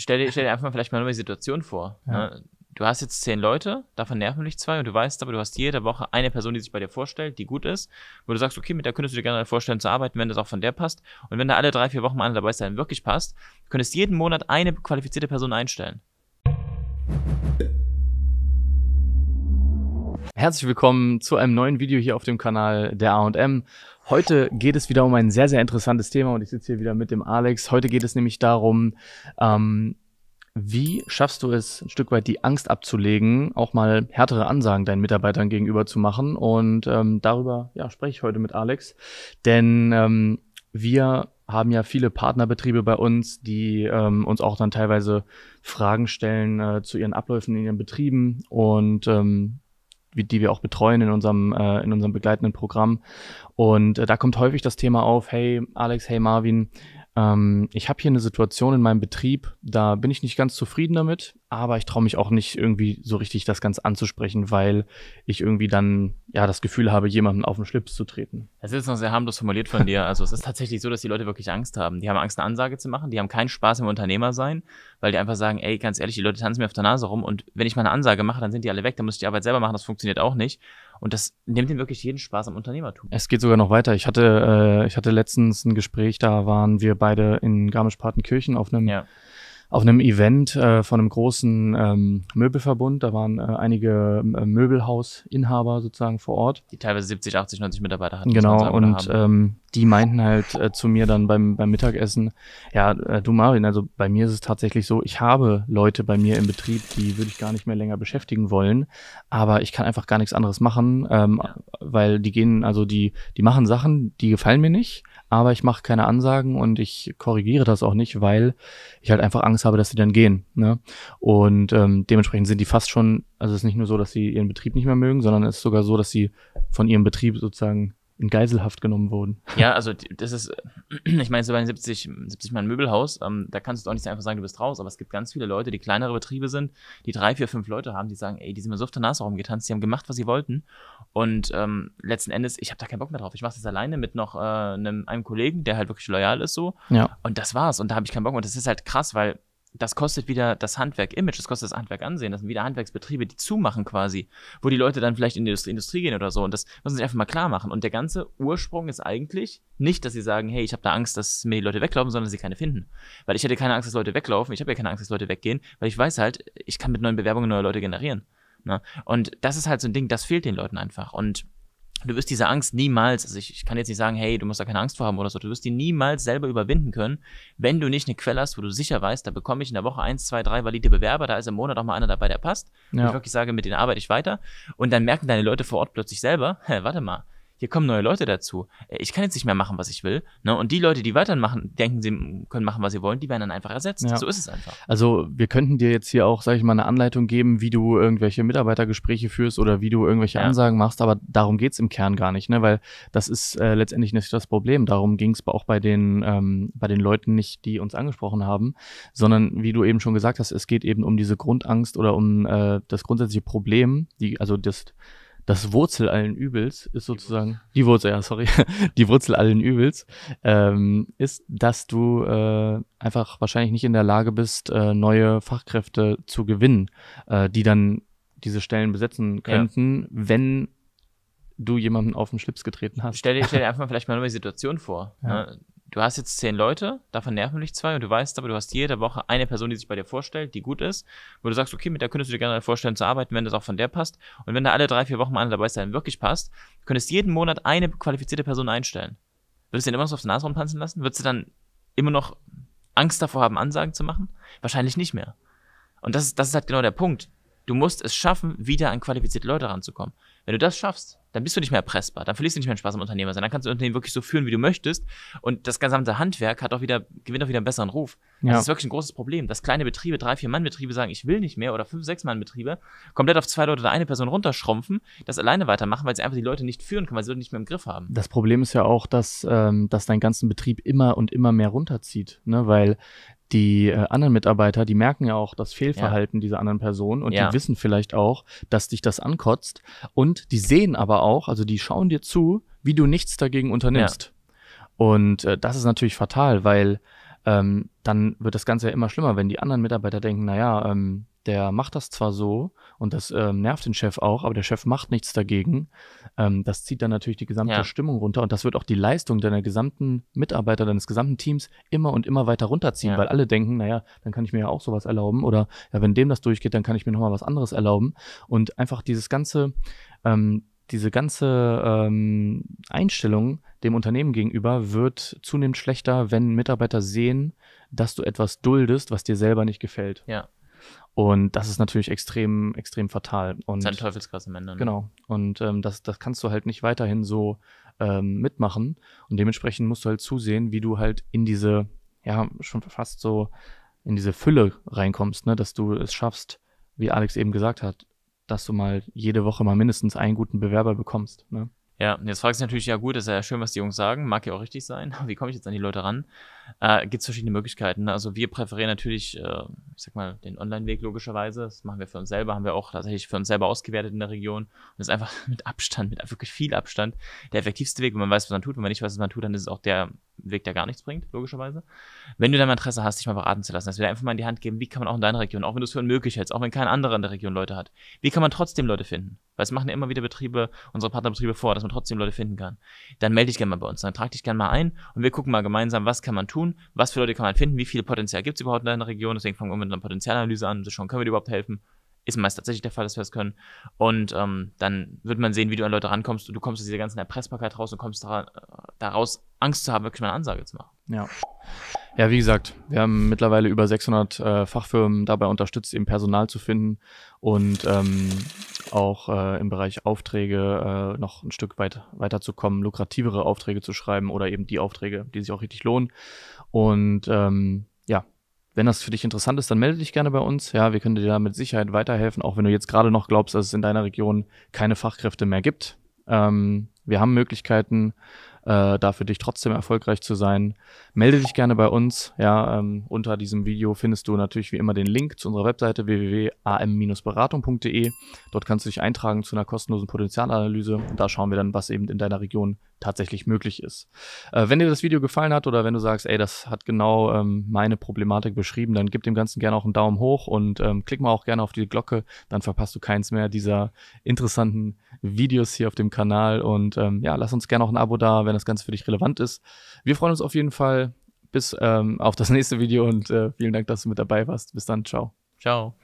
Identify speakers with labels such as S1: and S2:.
S1: stell dir, stell dir einfach mal vielleicht mal eine Situation vor. Ja. Ne? Du hast jetzt zehn Leute, davon nerven dich zwei und du weißt aber, du hast jede Woche eine Person, die sich bei dir vorstellt, die gut ist, wo du sagst, okay, mit der könntest du dir gerne vorstellen zu arbeiten, wenn das auch von der passt. Und wenn da alle drei, vier Wochen mal einer dabei ist, der dann wirklich passt, du könntest jeden Monat eine qualifizierte Person einstellen.
S2: Herzlich willkommen zu einem neuen Video hier auf dem Kanal der AM. Heute geht es wieder um ein sehr, sehr interessantes Thema und ich sitze hier wieder mit dem Alex. Heute geht es nämlich darum, ähm, wie schaffst du es, ein Stück weit die Angst abzulegen, auch mal härtere Ansagen deinen Mitarbeitern gegenüber zu machen? Und ähm, darüber ja, spreche ich heute mit Alex, denn ähm, wir haben ja viele Partnerbetriebe bei uns, die ähm, uns auch dann teilweise Fragen stellen äh, zu ihren Abläufen in ihren Betrieben. Und ähm, wie die wir auch betreuen in unserem, äh, in unserem begleitenden Programm. Und äh, da kommt häufig das Thema auf, hey Alex, hey Marvin, ähm, ich habe hier eine Situation in meinem Betrieb, da bin ich nicht ganz zufrieden damit, aber ich traue mich auch nicht irgendwie so richtig das Ganze anzusprechen, weil ich irgendwie dann ja das Gefühl habe, jemanden auf den Schlips zu treten.
S1: Es ist noch sehr harmlos formuliert von dir. Also es ist tatsächlich so, dass die Leute wirklich Angst haben. Die haben Angst, eine Ansage zu machen, die haben keinen Spaß im Unternehmer sein, weil die einfach sagen, ey, ganz ehrlich, die Leute tanzen mir auf der Nase rum und wenn ich mal eine Ansage mache, dann sind die alle weg, dann muss ich die Arbeit selber machen, das funktioniert auch nicht. Und das nimmt ihm wirklich jeden Spaß am Unternehmertum.
S2: Es geht sogar noch weiter. Ich hatte, äh, ich hatte letztens ein Gespräch, da waren wir beide in Garmisch-Partenkirchen auf einem ja auf einem Event äh, von einem großen ähm, Möbelverbund. Da waren äh, einige äh, Möbelhausinhaber sozusagen vor Ort.
S1: Die teilweise 70, 80, 90 Mitarbeiter hatten. Genau, und ähm, die
S2: meinten halt äh, zu mir dann beim, beim Mittagessen, ja, äh, du Marvin, also bei mir ist es tatsächlich so, ich habe Leute bei mir im Betrieb, die würde ich gar nicht mehr länger beschäftigen wollen, aber ich kann einfach gar nichts anderes machen, ähm, ja. weil die gehen, also die, die machen Sachen, die gefallen mir nicht, aber ich mache keine Ansagen und ich korrigiere das auch nicht, weil ich halt einfach Angst habe, dass sie dann gehen. Ne? Und ähm, dementsprechend sind die fast schon, also es ist nicht nur so, dass sie ihren Betrieb nicht mehr mögen, sondern es ist sogar so, dass sie von ihrem Betrieb sozusagen in Geiselhaft genommen wurden. Ja, also
S1: das ist, ich meine, so bei einem 70, 70 Mann Möbelhaus, ähm, da kannst du auch nicht einfach sagen, du bist raus, aber es gibt ganz viele Leute, die kleinere Betriebe sind, die drei, vier, fünf Leute haben, die sagen, ey, die sind mir so auf der Nase rumgetanzt, die haben gemacht, was sie wollten. Und ähm, letzten Endes, ich habe da keinen Bock mehr drauf. Ich mache das alleine mit noch äh, einem, einem Kollegen, der halt wirklich loyal ist so. Ja. Und das war's. Und da habe ich keinen Bock. Und das ist halt krass, weil das kostet wieder das Handwerk Image, das kostet das Handwerk Ansehen, das sind wieder Handwerksbetriebe, die zumachen quasi, wo die Leute dann vielleicht in die Industrie gehen oder so und das müssen sie einfach mal klar machen. Und der ganze Ursprung ist eigentlich nicht, dass sie sagen, hey, ich habe da Angst, dass mir die Leute weglaufen, sondern dass sie keine finden. Weil ich hätte keine Angst, dass Leute weglaufen, ich habe ja keine Angst, dass Leute weggehen, weil ich weiß halt, ich kann mit neuen Bewerbungen neue Leute generieren. Ne? Und das ist halt so ein Ding, das fehlt den Leuten einfach und du wirst diese Angst niemals, also ich, ich, kann jetzt nicht sagen, hey, du musst da keine Angst vor haben oder so, du wirst die niemals selber überwinden können, wenn du nicht eine Quelle hast, wo du sicher weißt, da bekomme ich in der Woche eins, zwei, drei valide Bewerber, da ist im Monat auch mal einer dabei, der passt. Ja. Und ich wirklich sage, mit denen arbeite ich weiter. Und dann merken deine Leute vor Ort plötzlich selber, hä, warte mal, hier kommen neue Leute dazu. Äh, ich kann jetzt nicht mehr machen, was ich will. Ne? Und die Leute, die weitermachen, denken, sie können machen, was sie wollen, die werden dann einfach ersetzt. Ja. So ist es einfach.
S2: Also wir könnten dir jetzt hier auch, sage ich mal, eine Anleitung geben, wie du irgendwelche Mitarbeitergespräche führst oder wie du irgendwelche ja. Ansagen machst, aber darum geht es im Kern gar nicht, ne? weil das ist äh, letztendlich nicht das Problem. Darum ging es auch bei den, ähm, bei den Leuten nicht, die uns angesprochen haben, sondern wie du eben schon gesagt hast, es geht eben um diese Grundangst oder um äh, das grundsätzliche Problem, die, also das das Wurzel allen Übels ist sozusagen, die Wurzel, ja, sorry, die Wurzel allen Übels, ähm, ist, dass du äh, einfach wahrscheinlich nicht in der Lage bist, äh, neue Fachkräfte zu gewinnen, äh, die dann diese Stellen besetzen könnten, ja. wenn du jemanden auf den Schlips getreten hast. Stell dir, stell dir
S1: einfach mal vielleicht mal eine neue Situation vor. Ne? Ja du hast jetzt zehn Leute, davon nerven dich zwei und du weißt aber, du hast jede Woche eine Person, die sich bei dir vorstellt, die gut ist, wo du sagst, okay, mit der könntest du dir gerne vorstellen zu arbeiten, wenn das auch von der passt. Und wenn da alle drei, vier Wochen mal einer dabei ist, der dann wirklich passt, du könntest jeden Monat eine qualifizierte Person einstellen. Würdest du den immer noch auf die Nase rumtanzen lassen? Würdest du dann immer noch Angst davor haben, Ansagen zu machen? Wahrscheinlich nicht mehr. Und das ist, das ist halt genau der Punkt. Du musst es schaffen, wieder an qualifizierte Leute ranzukommen. Wenn du das schaffst, dann bist du nicht mehr erpressbar, dann verlierst du nicht mehr den Spaß am Unternehmer sein, dann kannst du das Unternehmen wirklich so führen, wie du möchtest und das gesamte Handwerk hat auch wieder, gewinnt auch wieder einen besseren Ruf. Also ja. Das ist wirklich ein großes Problem, dass kleine Betriebe, drei, vier Mann-Betriebe sagen, ich will nicht mehr oder fünf, sechs Mann-Betriebe, komplett auf zwei Leute oder eine Person runterschrumpfen, das alleine weitermachen, weil sie einfach die Leute nicht führen können, weil sie Leute nicht mehr im Griff haben. Das
S2: Problem ist ja auch, dass, ähm, dass dein ganzen Betrieb immer und immer mehr runterzieht, ne? weil die äh, anderen Mitarbeiter, die merken ja auch das Fehlverhalten ja. dieser anderen Person und ja. die wissen vielleicht auch, dass dich das ankotzt. Und die sehen aber auch, also die schauen dir zu, wie du nichts dagegen unternimmst. Ja. Und äh, das ist natürlich fatal, weil ähm, dann wird das Ganze ja immer schlimmer, wenn die anderen Mitarbeiter denken, naja, ähm, der macht das zwar so und das ähm, nervt den Chef auch, aber der Chef macht nichts dagegen. Ähm, das zieht dann natürlich die gesamte ja. Stimmung runter und das wird auch die Leistung deiner gesamten Mitarbeiter, deines gesamten Teams immer und immer weiter runterziehen, ja. weil alle denken, naja, dann kann ich mir ja auch sowas erlauben oder ja, wenn dem das durchgeht, dann kann ich mir nochmal was anderes erlauben. Und einfach dieses ganze, ähm, diese ganze ähm, Einstellung dem Unternehmen gegenüber wird zunehmend schlechter, wenn Mitarbeiter sehen, dass du etwas duldest, was dir selber nicht gefällt. Ja. Und das ist natürlich extrem, extrem fatal. Halt Und, das ist ein Teufelskreis Ende. Ne? Genau. Und ähm, das, das kannst du halt nicht weiterhin so ähm, mitmachen. Und dementsprechend musst du halt zusehen, wie du halt in diese, ja, schon fast so in diese Fülle reinkommst, ne? dass du es schaffst, wie Alex eben gesagt hat, dass du mal jede Woche mal mindestens einen guten Bewerber bekommst. Ne?
S1: Ja, jetzt fragst du natürlich, ja gut, ist ja schön, was die Jungs sagen, mag ja auch richtig sein, wie komme ich jetzt an die Leute ran? Äh, Gibt es verschiedene Möglichkeiten. Ne? Also wir präferieren natürlich, äh, ich sag mal, den Online-Weg logischerweise. Das machen wir für uns selber, haben wir auch tatsächlich für uns selber ausgewertet in der Region. Und das ist einfach mit Abstand, mit wirklich viel Abstand, der effektivste Weg, wenn man weiß, was man tut. Wenn man nicht weiß, was man tut, dann ist es auch der Weg, der gar nichts bringt, logischerweise. Wenn du dein Interesse hast, dich mal beraten zu lassen, dass wir dir einfach mal in die Hand geben, wie kann man auch in deiner Region, auch wenn du es für unmöglich hältst, auch wenn kein anderer in der Region Leute hat, wie kann man trotzdem Leute finden? Weil es machen ja immer wieder Betriebe, unsere Partnerbetriebe vor, dass man trotzdem Leute finden kann. Dann melde dich gerne mal bei uns, dann trag dich gerne mal ein und wir gucken mal gemeinsam, was kann man tun, was für Leute kann man finden, wie viel Potenzial gibt es überhaupt in deiner Region, deswegen fangen wir mit einer Potenzialanalyse an, um zu schauen, können wir dir überhaupt helfen ist meist tatsächlich der Fall, dass wir das können. Und ähm, dann wird man sehen, wie du an Leute rankommst. du kommst aus dieser ganzen Erpressbarkeit raus und kommst äh, daraus, Angst zu haben, wirklich mal eine Ansage zu machen.
S2: Ja. Ja, wie gesagt, wir haben mittlerweile über 600 äh, Fachfirmen dabei unterstützt, eben Personal zu finden und ähm, auch äh, im Bereich Aufträge äh, noch ein Stück weit weiterzukommen, lukrativere Aufträge zu schreiben oder eben die Aufträge, die sich auch richtig lohnen. Und ähm, wenn das für dich interessant ist, dann melde dich gerne bei uns. Ja, wir können dir da mit Sicherheit weiterhelfen, auch wenn du jetzt gerade noch glaubst, dass es in deiner Region keine Fachkräfte mehr gibt. Ähm, wir haben Möglichkeiten, äh, da für dich trotzdem erfolgreich zu sein, melde dich gerne bei uns. Ja, ähm, unter diesem Video findest du natürlich wie immer den Link zu unserer Webseite www.am-beratung.de. Dort kannst du dich eintragen zu einer kostenlosen Potenzialanalyse und da schauen wir dann, was eben in deiner Region tatsächlich möglich ist. Äh, wenn dir das Video gefallen hat oder wenn du sagst, ey, das hat genau ähm, meine Problematik beschrieben, dann gib dem Ganzen gerne auch einen Daumen hoch und ähm, klick mal auch gerne auf die Glocke, dann verpasst du keins mehr dieser interessanten Videos hier auf dem Kanal und ähm, ja, lass uns gerne auch ein Abo da, wenn das Ganze für dich relevant ist. Wir freuen uns auf jeden Fall. Bis ähm, auf das nächste Video und äh, vielen Dank, dass du mit dabei warst. Bis dann. Ciao.
S1: Ciao.